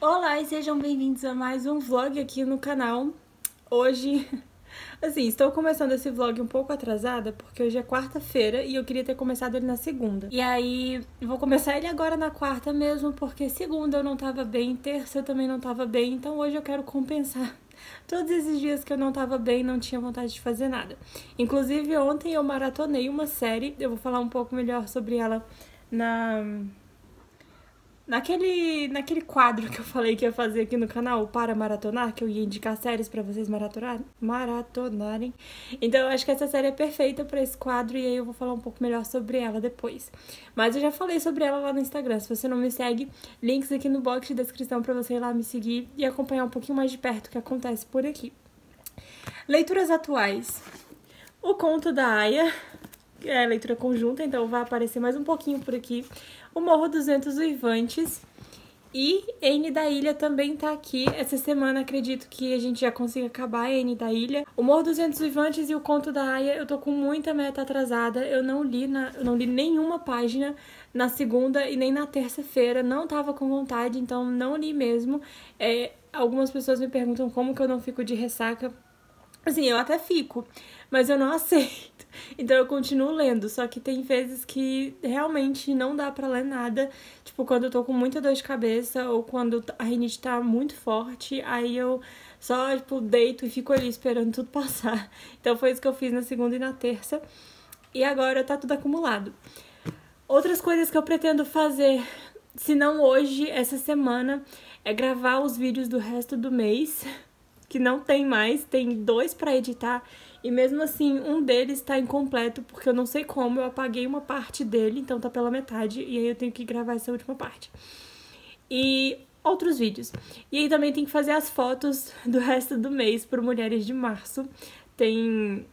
Olá e sejam bem-vindos a mais um vlog aqui no canal. Hoje, assim, estou começando esse vlog um pouco atrasada porque hoje é quarta-feira e eu queria ter começado ele na segunda. E aí, vou começar ele agora na quarta mesmo porque segunda eu não tava bem, terça eu também não tava bem, então hoje eu quero compensar todos esses dias que eu não tava bem, não tinha vontade de fazer nada. Inclusive, ontem eu maratonei uma série, eu vou falar um pouco melhor sobre ela na Naquele, naquele quadro que eu falei que ia fazer aqui no canal, Para Maratonar, que eu ia indicar séries para vocês maratonarem, maratonarem. Então eu acho que essa série é perfeita para esse quadro e aí eu vou falar um pouco melhor sobre ela depois. Mas eu já falei sobre ela lá no Instagram. Se você não me segue, links aqui no box de descrição para você ir lá me seguir e acompanhar um pouquinho mais de perto o que acontece por aqui. Leituras atuais. O conto da Aya, é leitura conjunta, então vai aparecer mais um pouquinho por aqui o Morro 200 Uivantes. E N da Ilha também tá aqui. Essa semana acredito que a gente já consiga acabar a N da Ilha. O Morro 200 Vivantes e o Conto da Aya, eu tô com muita meta atrasada. Eu não li, na, eu não li nenhuma página na segunda e nem na terça-feira. Não tava com vontade, então não li mesmo. É, algumas pessoas me perguntam como que eu não fico de ressaca. Assim, eu até fico mas eu não aceito. Então eu continuo lendo, só que tem vezes que realmente não dá para ler nada. Tipo, quando eu tô com muita dor de cabeça ou quando a rinite tá muito forte, aí eu só, tipo, deito e fico ali esperando tudo passar. Então foi isso que eu fiz na segunda e na terça. E agora tá tudo acumulado. Outras coisas que eu pretendo fazer, se não hoje, essa semana, é gravar os vídeos do resto do mês, que não tem mais, tem dois para editar e mesmo assim, um deles tá incompleto, porque eu não sei como, eu apaguei uma parte dele, então tá pela metade, e aí eu tenho que gravar essa última parte. E outros vídeos. E aí também tem que fazer as fotos do resto do mês pro Mulheres de Março. Tem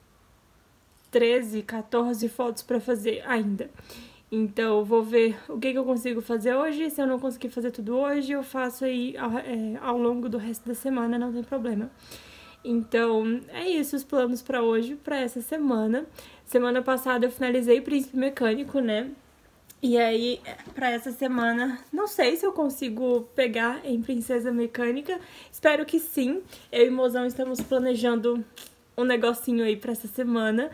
13, 14 fotos para fazer ainda. Então, vou ver o que, que, eu consigo fazer hoje. Se eu não conseguir fazer tudo hoje, eu faço aí ao, é, ao longo do resto da semana, não tem problema. Então, é isso os planos para hoje, para essa semana. Semana passada eu finalizei Príncipe Mecânico, né? E aí, para essa semana, não sei se eu consigo pegar em Princesa Mecânica. Espero que sim. Eu e Mozão estamos planejando um negocinho aí para essa semana.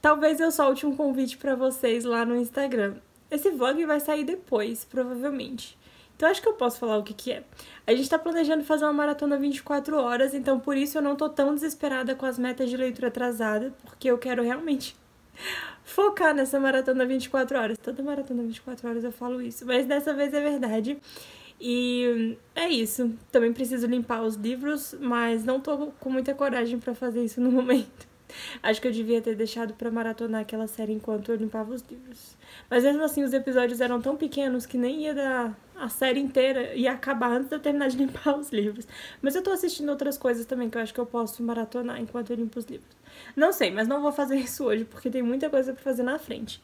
Talvez eu solte um convite para vocês lá no Instagram. Esse vlog vai sair depois, provavelmente. Então acho que eu posso falar o que, que é. A gente está planejando fazer uma maratona 24 horas, então por isso eu não tô tão desesperada com as metas de leitura atrasada, porque eu quero realmente focar nessa maratona 24 horas. Toda maratona 24 horas eu falo isso, mas dessa vez é verdade. E é isso. Também preciso limpar os livros, mas não tô com muita coragem para fazer isso no momento. Acho que eu devia ter deixado para maratonar aquela série enquanto eu limpava os livros. Mas mesmo assim, os episódios eram tão pequenos que nem ia dar a série inteira ia acabar antes de eu terminar de limpar os livros. Mas eu tô assistindo outras coisas também que eu acho que eu posso maratonar enquanto eu limpo os livros. Não sei, mas não vou fazer isso hoje porque tem muita coisa para fazer na frente.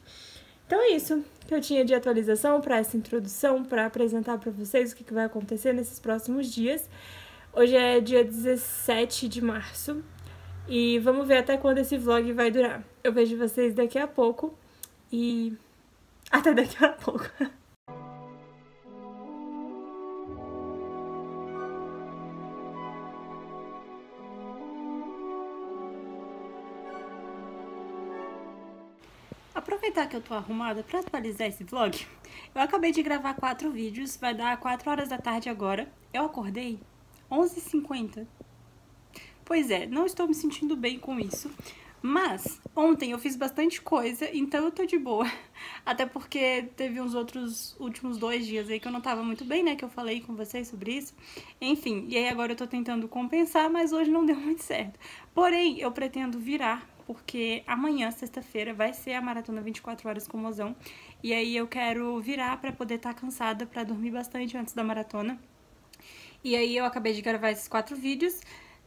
Então é isso que eu tinha de atualização para essa introdução, para apresentar para vocês o que, que vai acontecer nesses próximos dias. Hoje é dia 17 de março e vamos ver até quando esse vlog vai durar. Eu vejo vocês daqui a pouco e até daqui a pouco. Aproveitar que eu tô arrumada para atualizar esse vlog, eu acabei de gravar quatro vídeos, vai dar 4 horas da tarde agora. Eu acordei 11h50 Pois é, não estou me sentindo bem com isso. Mas ontem eu fiz bastante coisa, então eu tô de boa. Até porque teve uns outros últimos dois dias aí que eu não tava muito bem, né? Que eu falei com vocês sobre isso. Enfim, e aí agora eu tô tentando compensar, mas hoje não deu muito certo. Porém, eu pretendo virar, porque amanhã, sexta-feira, vai ser a maratona 24 horas com o mozão. E aí eu quero virar para poder estar tá cansada, para dormir bastante antes da maratona. E aí eu acabei de gravar esses quatro vídeos.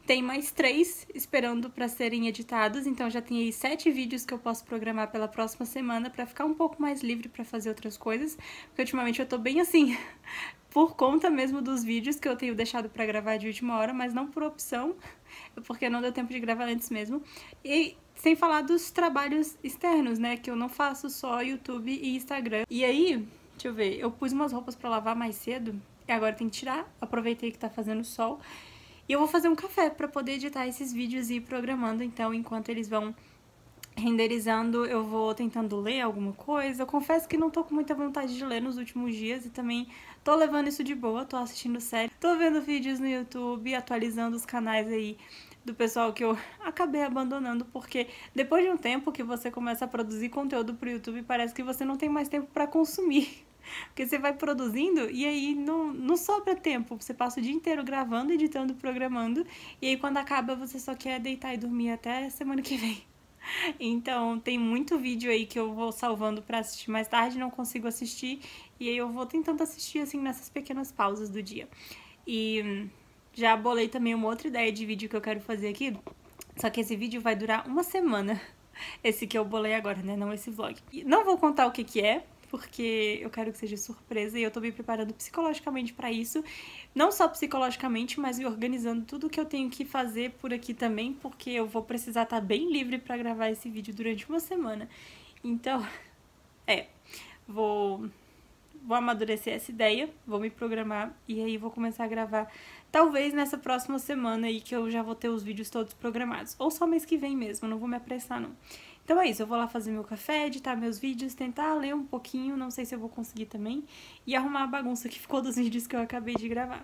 Tem mais três esperando para serem editados, então já tem aí sete vídeos que eu posso programar pela próxima semana para ficar um pouco mais livre para fazer outras coisas, porque ultimamente eu tô bem assim, por conta mesmo dos vídeos que eu tenho deixado para gravar de última hora, mas não por opção, porque não deu tempo de gravar antes mesmo. E sem falar dos trabalhos externos, né, que eu não faço só YouTube e Instagram. E aí, deixa eu ver, eu pus umas roupas para lavar mais cedo, e agora tem que tirar, aproveitei que tá fazendo sol. E eu vou fazer um café para poder editar esses vídeos e ir programando, então, enquanto eles vão renderizando, eu vou tentando ler alguma coisa. Eu confesso que não tô com muita vontade de ler nos últimos dias e também tô levando isso de boa, tô assistindo série, tô vendo vídeos no YouTube, atualizando os canais aí do pessoal que eu acabei abandonando, porque depois de um tempo que você começa a produzir conteúdo pro YouTube, parece que você não tem mais tempo para consumir porque você vai produzindo e aí não, não sobra tempo. Você passa o dia inteiro gravando, editando, programando. E aí quando acaba, você só quer deitar e dormir até semana que vem. Então, tem muito vídeo aí que eu vou salvando para assistir mais tarde, não consigo assistir. E aí eu vou tentando assistir, assim, nessas pequenas pausas do dia. E já bolei também uma outra ideia de vídeo que eu quero fazer aqui. Só que esse vídeo vai durar uma semana. Esse que eu bolei agora, né? Não esse vlog. Não vou contar o que que é, porque eu quero que seja surpresa e eu tô me preparando psicologicamente para isso. Não só psicologicamente, mas me organizando tudo que eu tenho que fazer por aqui também, porque eu vou precisar estar tá bem livre para gravar esse vídeo durante uma semana. Então, é, vou vou amadurecer essa ideia, vou me programar e aí vou começar a gravar talvez nessa próxima semana aí que eu já vou ter os vídeos todos programados, ou só mês que vem mesmo, não vou me apressar não. Então é isso, eu vou lá fazer meu café, editar meus vídeos, tentar ler um pouquinho, não sei se eu vou conseguir também, e arrumar a bagunça que ficou dos vídeos que eu acabei de gravar.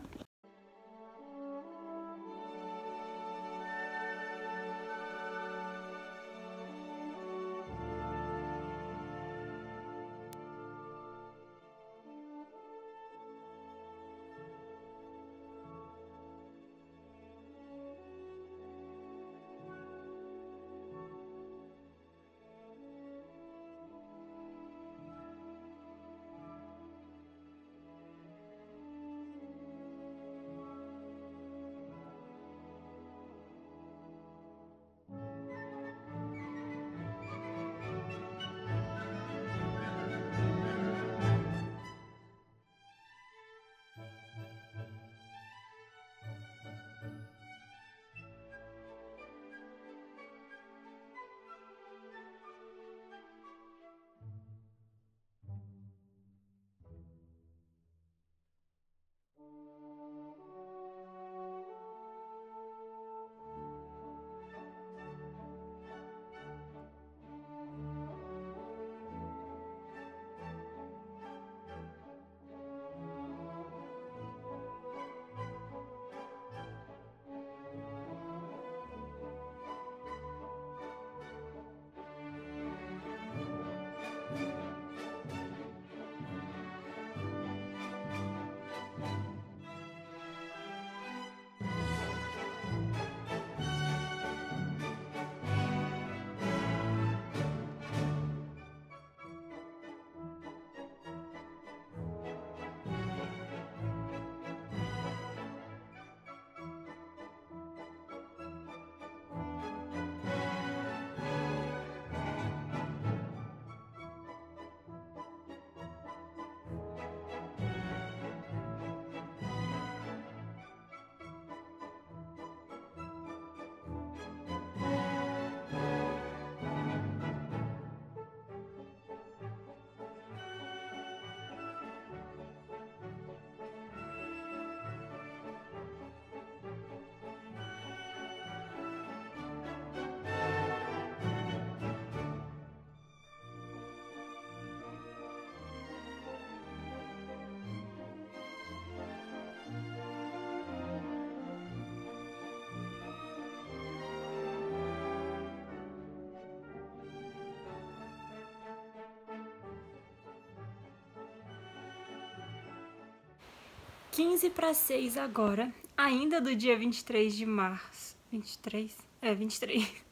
15 para 6 agora, ainda do dia 23 de março. 23? É, 23.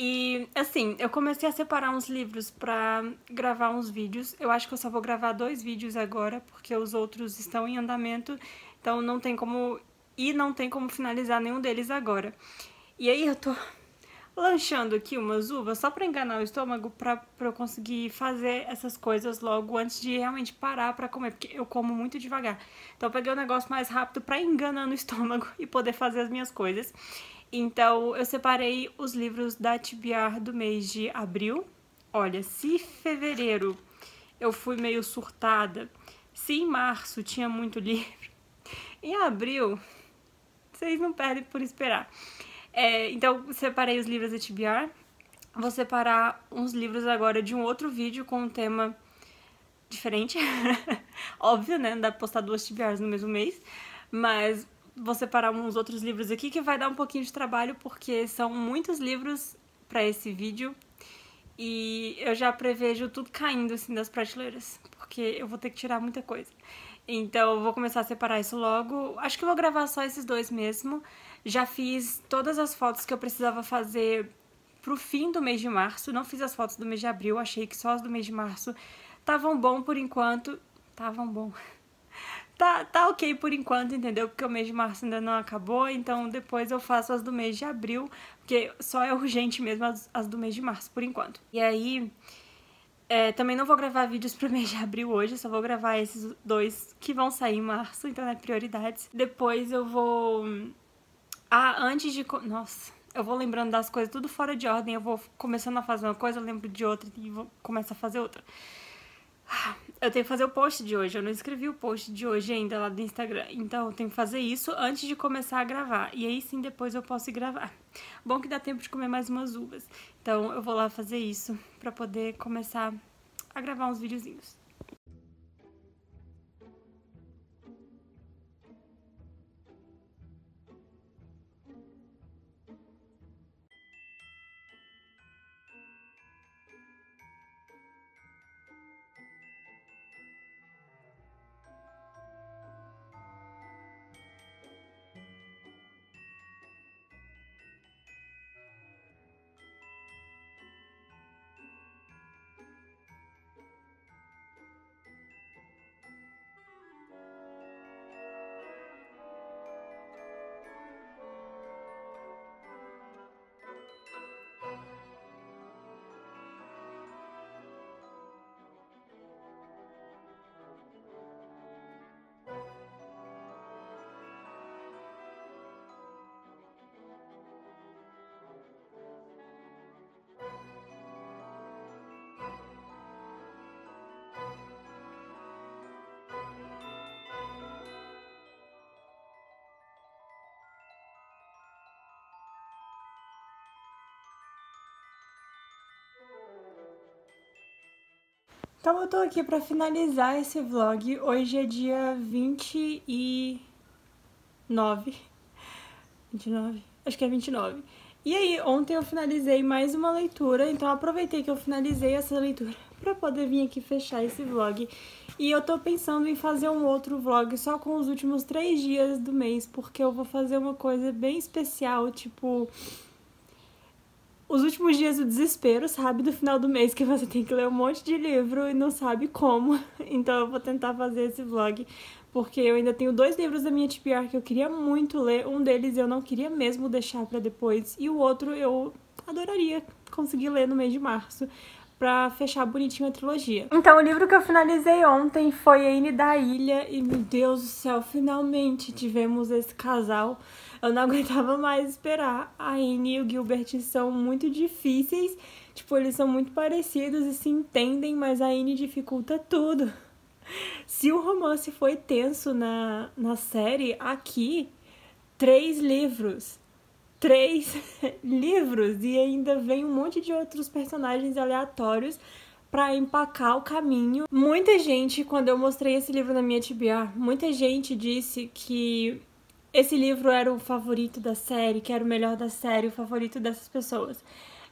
E, assim, eu comecei a separar uns livros para gravar uns vídeos. Eu acho que eu só vou gravar dois vídeos agora, porque os outros estão em andamento. Então, não tem como... E não tem como finalizar nenhum deles agora. E aí, eu tô lanchando aqui umas uvas só para enganar o estômago, para eu conseguir fazer essas coisas logo antes de realmente parar para comer, porque eu como muito devagar. Então eu peguei o um negócio mais rápido para enganar no estômago e poder fazer as minhas coisas. Então eu separei os livros da TBR do mês de abril. Olha, se fevereiro eu fui meio surtada, se em março tinha muito livro, em abril vocês não perdem por esperar. É, então, separei os livros da TBR. Vou separar uns livros agora de um outro vídeo com um tema diferente. Óbvio, né? Não dá pra postar duas TBRs no mesmo mês. Mas vou separar uns outros livros aqui que vai dar um pouquinho de trabalho, porque são muitos livros para esse vídeo. E eu já prevejo tudo caindo, assim, das prateleiras. Porque eu vou ter que tirar muita coisa. Então eu vou começar a separar isso logo. Acho que eu vou gravar só esses dois mesmo. Já fiz todas as fotos que eu precisava fazer pro fim do mês de março. Não fiz as fotos do mês de abril, achei que só as do mês de março estavam bom por enquanto. Estavam bom. Tá, tá ok por enquanto, entendeu? Porque o mês de março ainda não acabou, então depois eu faço as do mês de abril, porque só é urgente mesmo as, as do mês de março, por enquanto. E aí, é, também não vou gravar vídeos pro mês de abril hoje, só vou gravar esses dois que vão sair em março, então é prioridades. Depois eu vou ah, antes de. Nossa, eu vou lembrando das coisas tudo fora de ordem. Eu vou começando a fazer uma coisa, eu lembro de outra e vou começar a fazer outra. Ah, eu tenho que fazer o post de hoje. Eu não escrevi o post de hoje ainda lá do Instagram. Então eu tenho que fazer isso antes de começar a gravar. E aí sim depois eu posso gravar. Bom que dá tempo de comer mais umas uvas. Então eu vou lá fazer isso pra poder começar a gravar uns videozinhos. Então eu tô aqui pra finalizar esse vlog. Hoje é dia 29. 29? Acho que é 29. E aí, ontem eu finalizei mais uma leitura, então aproveitei que eu finalizei essa leitura pra poder vir aqui fechar esse vlog. E eu tô pensando em fazer um outro vlog só com os últimos três dias do mês, porque eu vou fazer uma coisa bem especial, tipo os últimos dias do desespero, sabe? Do final do mês que você tem que ler um monte de livro e não sabe como. Então eu vou tentar fazer esse vlog, porque eu ainda tenho dois livros da minha TPR que eu queria muito ler. Um deles eu não queria mesmo deixar para depois, e o outro eu adoraria conseguir ler no mês de março pra fechar bonitinho a trilogia. Então, o livro que eu finalizei ontem foi Anne da Ilha, e meu Deus do céu, finalmente tivemos esse casal eu não aguentava mais esperar. A Anne e o Gilbert são muito difíceis. Tipo, eles são muito parecidos e se entendem, mas a Anne dificulta tudo. Se o romance foi tenso na, na série, aqui, três livros. Três livros! E ainda vem um monte de outros personagens aleatórios para empacar o caminho. Muita gente, quando eu mostrei esse livro na minha TBR, muita gente disse que esse livro era o favorito da série, que era o melhor da série, o favorito dessas pessoas.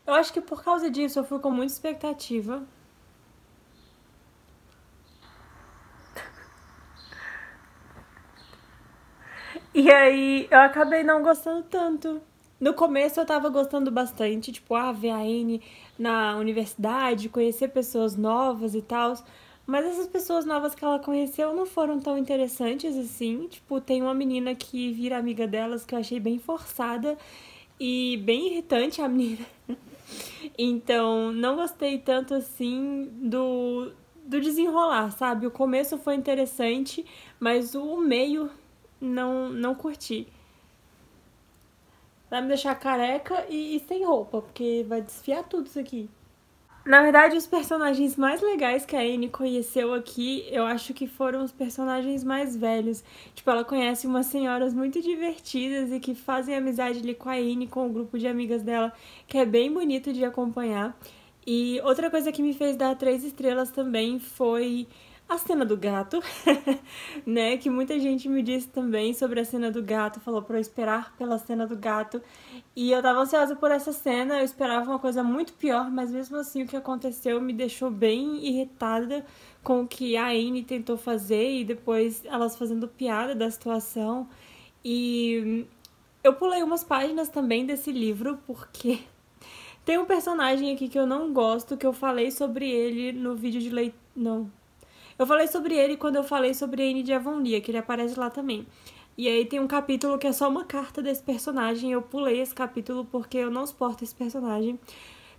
Eu acho que por causa disso eu fui com muita expectativa. E aí eu acabei não gostando tanto. No começo eu tava gostando bastante, tipo, ah, a VAN na universidade, conhecer pessoas novas e tal. Mas essas pessoas novas que ela conheceu não foram tão interessantes assim. Tipo, tem uma menina que vira amiga delas que eu achei bem forçada e bem irritante a menina. então, não gostei tanto assim do, do desenrolar, sabe? O começo foi interessante, mas o meio não, não curti. Vai me deixar careca e, e sem roupa, porque vai desfiar tudo isso aqui. Na verdade, os personagens mais legais que a Anne conheceu aqui, eu acho que foram os personagens mais velhos. Tipo, ela conhece umas senhoras muito divertidas e que fazem amizade ali com a Anne, com o grupo de amigas dela, que é bem bonito de acompanhar. E outra coisa que me fez dar três estrelas também foi a cena do gato, né? Que muita gente me disse também sobre a cena do gato, falou para eu esperar pela cena do gato. E eu tava ansiosa por essa cena, eu esperava uma coisa muito pior, mas mesmo assim o que aconteceu me deixou bem irritada com o que a Anne tentou fazer e depois elas fazendo piada da situação. E eu pulei umas páginas também desse livro porque tem um personagem aqui que eu não gosto, que eu falei sobre ele no vídeo de leitura. Não, eu falei sobre ele quando eu falei sobre Anne de Avonlea, que ele aparece lá também. E aí tem um capítulo que é só uma carta desse personagem. Eu pulei esse capítulo porque eu não suporto esse personagem.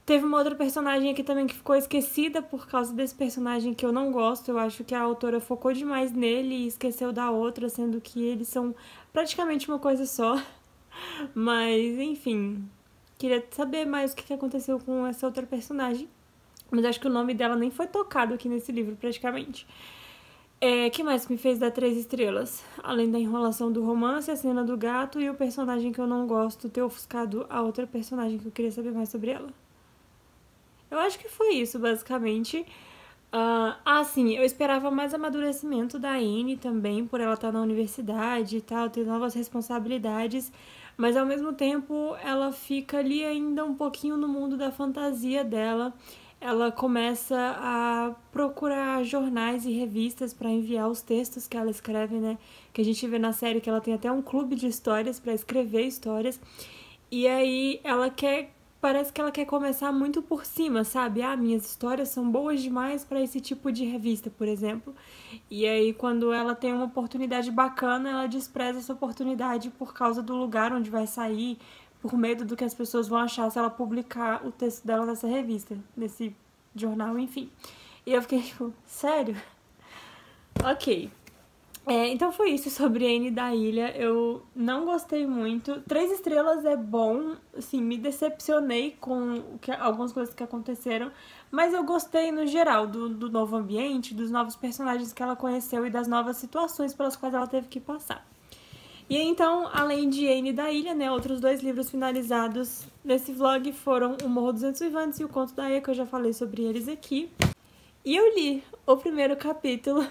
Teve uma outra personagem aqui também que ficou esquecida por causa desse personagem que eu não gosto. Eu acho que a autora focou demais nele e esqueceu da outra, sendo que eles são praticamente uma coisa só. Mas, enfim. Queria saber mais o que aconteceu com essa outra personagem. Mas acho que o nome dela nem foi tocado aqui nesse livro, praticamente. É, que mais me fez dar três estrelas? Além da enrolação do romance, a cena do gato e o personagem que eu não gosto ter ofuscado a outra personagem que eu queria saber mais sobre ela. Eu acho que foi isso, basicamente. Uh, ah, sim, eu esperava mais amadurecimento da Anne também, por ela estar tá na universidade e tal, ter novas responsabilidades, mas ao mesmo tempo ela fica ali ainda um pouquinho no mundo da fantasia dela ela começa a procurar jornais e revistas para enviar os textos que ela escreve, né? Que a gente vê na série que ela tem até um clube de histórias para escrever histórias. E aí ela quer, parece que ela quer começar muito por cima, sabe? Ah, minhas histórias são boas demais para esse tipo de revista, por exemplo. E aí quando ela tem uma oportunidade bacana, ela despreza essa oportunidade por causa do lugar onde vai sair, por medo do que as pessoas vão achar se ela publicar o texto dela nessa revista, nesse jornal, enfim. E eu fiquei tipo, sério? ok. É, então foi isso sobre N da Ilha. Eu não gostei muito. Três estrelas é bom, assim, me decepcionei com que, algumas coisas que aconteceram, mas eu gostei no geral do, do novo ambiente, dos novos personagens que ela conheceu e das novas situações pelas quais ela teve que passar. E então, além de Anne da Ilha, né, outros dois livros finalizados nesse vlog foram O Morro dos Vivantes e O Conto da Eia, que eu já falei sobre eles aqui. E eu li o primeiro capítulo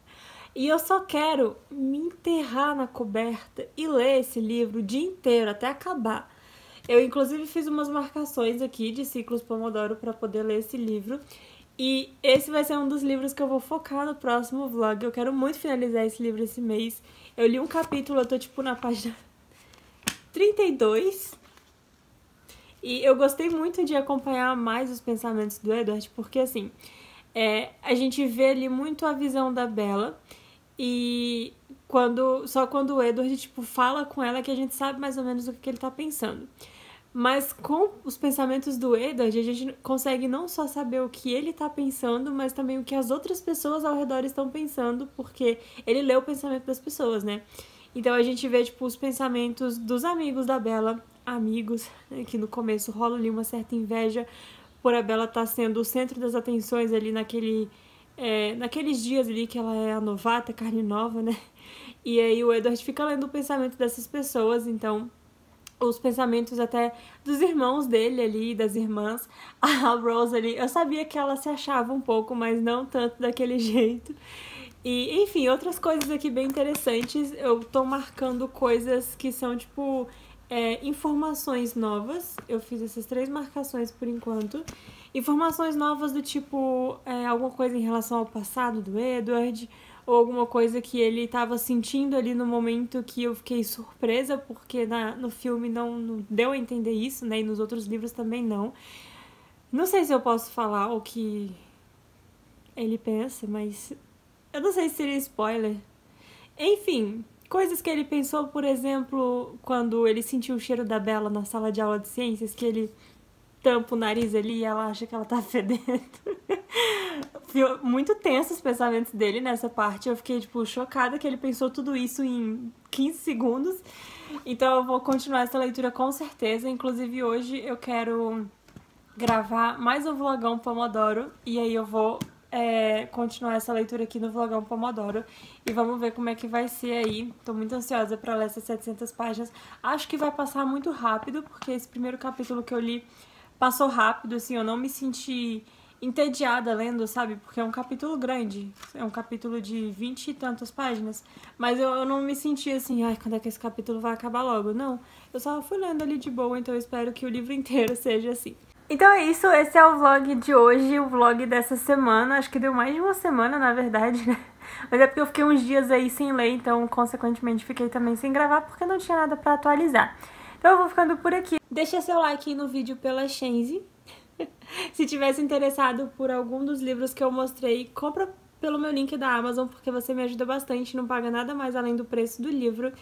e eu só quero me enterrar na coberta e ler esse livro o dia inteiro até acabar. Eu inclusive fiz umas marcações aqui de ciclos Pomodoro para poder ler esse livro. E esse vai ser um dos livros que eu vou focar no próximo vlog. Eu quero muito finalizar esse livro esse mês. Eu li um capítulo, eu tô tipo na página 32. E eu gostei muito de acompanhar mais os pensamentos do Edward, porque assim, é, a gente vê ali muito a visão da Bela. E quando só quando o Edward tipo fala com ela que a gente sabe mais ou menos o que ele tá pensando. Mas com os pensamentos do Edward, a gente consegue não só saber o que ele está pensando, mas também o que as outras pessoas ao redor estão pensando, porque ele lê o pensamento das pessoas, né? Então a gente vê, tipo, os pensamentos dos amigos da Bela, amigos, né, que no começo rola ali uma certa inveja por a Bela estar tá sendo o centro das atenções ali naquele, é, naqueles dias ali que ela é a novata, carne nova, né? E aí o Edward fica lendo o pensamento dessas pessoas, então os pensamentos até dos irmãos dele ali, das irmãs. A Rose ali eu sabia que ela se achava um pouco, mas não tanto daquele jeito. E, enfim, outras coisas aqui bem interessantes. Eu tô marcando coisas que são, tipo, é, informações novas. Eu fiz essas três marcações por enquanto. Informações novas do tipo, é, alguma coisa em relação ao passado do Edward, ou alguma coisa que ele estava sentindo ali no momento que eu fiquei surpresa, porque na, no filme não, não, deu a entender isso, né? E nos outros livros também não. Não sei se eu posso falar o que ele pensa, mas eu não sei se seria spoiler. Enfim, coisas que ele pensou, por exemplo, quando ele sentiu o cheiro da Bela na sala de aula de ciências, que ele tampa o nariz ali e ela acha que ela tá fedendo. Muito tenso os pensamentos dele nessa parte. Eu fiquei, tipo, chocada que ele pensou tudo isso em 15 segundos. Então eu vou continuar essa leitura com certeza. Inclusive hoje eu quero gravar mais um vlogão Pomodoro. E aí eu vou é, continuar essa leitura aqui no vlogão Pomodoro. E vamos ver como é que vai ser aí. Tô muito ansiosa pra ler essas 700 páginas. Acho que vai passar muito rápido, porque esse primeiro capítulo que eu li passou rápido, assim, eu não me senti entediada lendo, sabe? Porque é um capítulo grande, é um capítulo de vinte e tantas páginas. Mas eu, eu, não me senti assim, ai, quando é que esse capítulo vai acabar logo? Não, eu só fui lendo ali de boa, então eu espero que o livro inteiro seja assim. Então é isso, esse é o vlog de hoje, o vlog dessa semana. Acho que deu mais de uma semana, na verdade, né? Mas é porque eu fiquei uns dias aí sem ler, então consequentemente fiquei também sem gravar porque não tinha nada para atualizar. Então eu vou ficando por aqui. Deixa seu like no vídeo pela Shenzi. Se tivesse interessado por algum dos livros que eu mostrei, compra pelo meu link da Amazon, porque você me ajuda bastante, não paga nada mais além do preço do livro.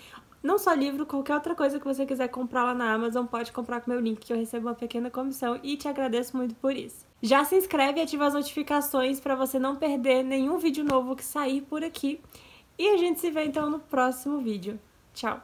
Não só livro, qualquer outra coisa que você quiser comprar lá na Amazon, pode comprar com meu link, que eu recebo uma pequena comissão e te agradeço muito por isso. Já se inscreve e ativa as notificações para você não perder nenhum vídeo novo que sair por aqui. E a gente se vê então no próximo vídeo. Tchau!